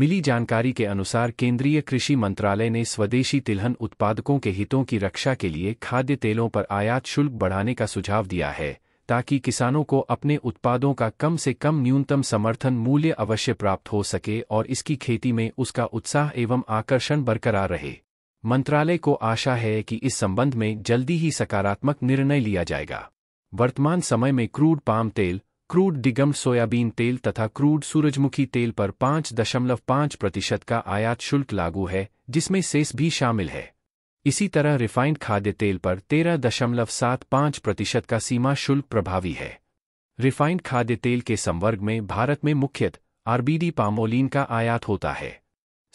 मिली जानकारी के अनुसार केंद्रीय कृषि मंत्रालय ने स्वदेशी तिलहन उत्पादकों के हितों की रक्षा के लिए खाद्य तेलों पर आयात शुल्क बढ़ाने का सुझाव दिया है ताकि किसानों को अपने उत्पादों का कम से कम न्यूनतम समर्थन मूल्य अवश्य प्राप्त हो सके और इसकी खेती में उसका उत्साह एवं आकर्षण बरकरार रहे मंत्रालय को आशा है कि इस संबंध में जल्दी ही सकारात्मक निर्णय लिया जाएगा वर्तमान समय में क्रूड पाम तेल क्रूड डिगम सोयाबीन तेल तथा क्रूड सूरजमुखी तेल पर पांच दशमलव पांच प्रतिशत का आयात शुल्क लागू है जिसमें सेस भी शामिल है इसी तरह रिफाइंड खाद्य तेल पर तेरह दशमलव सात पांच प्रतिशत का सीमा शुल्क प्रभावी है रिफाइंड खाद्य तेल के संवर्ग में भारत में मुख्यत आरबीडी पामोलिन का आयात होता है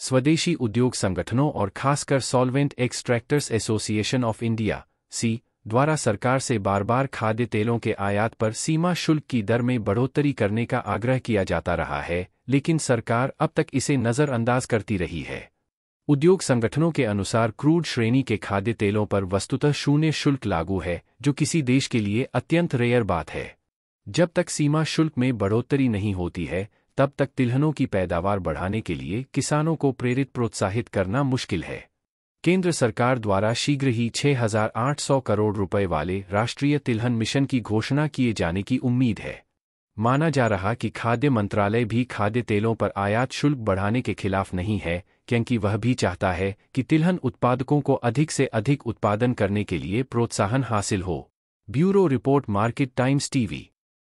स्वदेशी उद्योग संगठनों और खासकर Solvent Extractors Association of India सी द्वारा सरकार से बार बार खाद्य तेलों के आयात पर सीमा शुल्क की दर में बढ़ोतरी करने का आग्रह किया जाता रहा है लेकिन सरकार अब तक इसे नज़रअंदाज करती रही है उद्योग संगठनों के अनुसार क्रूड श्रेणी के खाद्य तेलों पर वस्तुतः शून्य शुल्क लागू है जो किसी देश के लिए अत्यंत रेयर बात है जब तक सीमा शुल्क में बढ़ोतरी नहीं होती है तब तक तिलहनों की पैदावार बढ़ाने के लिए किसानों को प्रेरित प्रोत्साहित करना मुश्किल है केंद्र सरकार द्वारा शीघ्र ही 6,800 करोड़ रुपए वाले राष्ट्रीय तिलहन मिशन की घोषणा किए जाने की उम्मीद है माना जा रहा कि खाद्य मंत्रालय भी खाद्य तेलों पर आयात शुल्क बढ़ाने के खिलाफ नहीं है क्योंकि वह भी चाहता है कि तिलहन उत्पादकों को अधिक से अधिक उत्पादन करने के लिए प्रोत्साहन हासिल हो bureau report Market Times TV